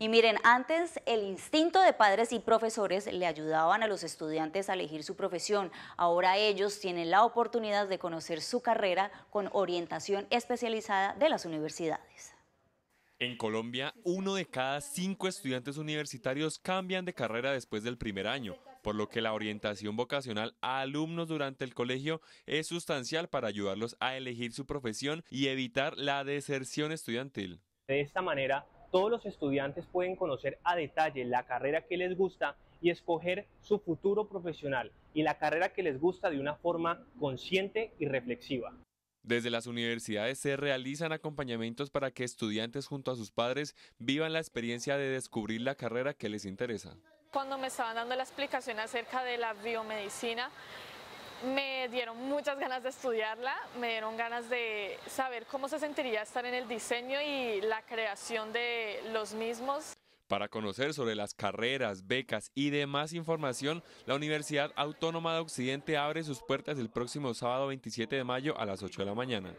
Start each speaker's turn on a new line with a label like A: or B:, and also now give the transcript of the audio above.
A: Y miren, antes el instinto de padres y profesores le ayudaban a los estudiantes a elegir su profesión. Ahora ellos tienen la oportunidad de conocer su carrera con orientación especializada de las universidades.
B: En Colombia, uno de cada cinco estudiantes universitarios cambian de carrera después del primer año, por lo que la orientación vocacional a alumnos durante el colegio es sustancial para ayudarlos a elegir su profesión y evitar la deserción estudiantil.
C: De esta manera, todos los estudiantes pueden conocer a detalle la carrera que les gusta y escoger su futuro profesional y la carrera que les gusta de una forma consciente y reflexiva.
B: Desde las universidades se realizan acompañamientos para que estudiantes junto a sus padres vivan la experiencia de descubrir la carrera que les interesa.
D: Cuando me estaban dando la explicación acerca de la biomedicina, me dieron muchas ganas de estudiarla, me dieron ganas de saber cómo se sentiría estar en el diseño y la creación de los mismos.
B: Para conocer sobre las carreras, becas y demás información, la Universidad Autónoma de Occidente abre sus puertas el próximo sábado 27 de mayo a las 8 de la mañana.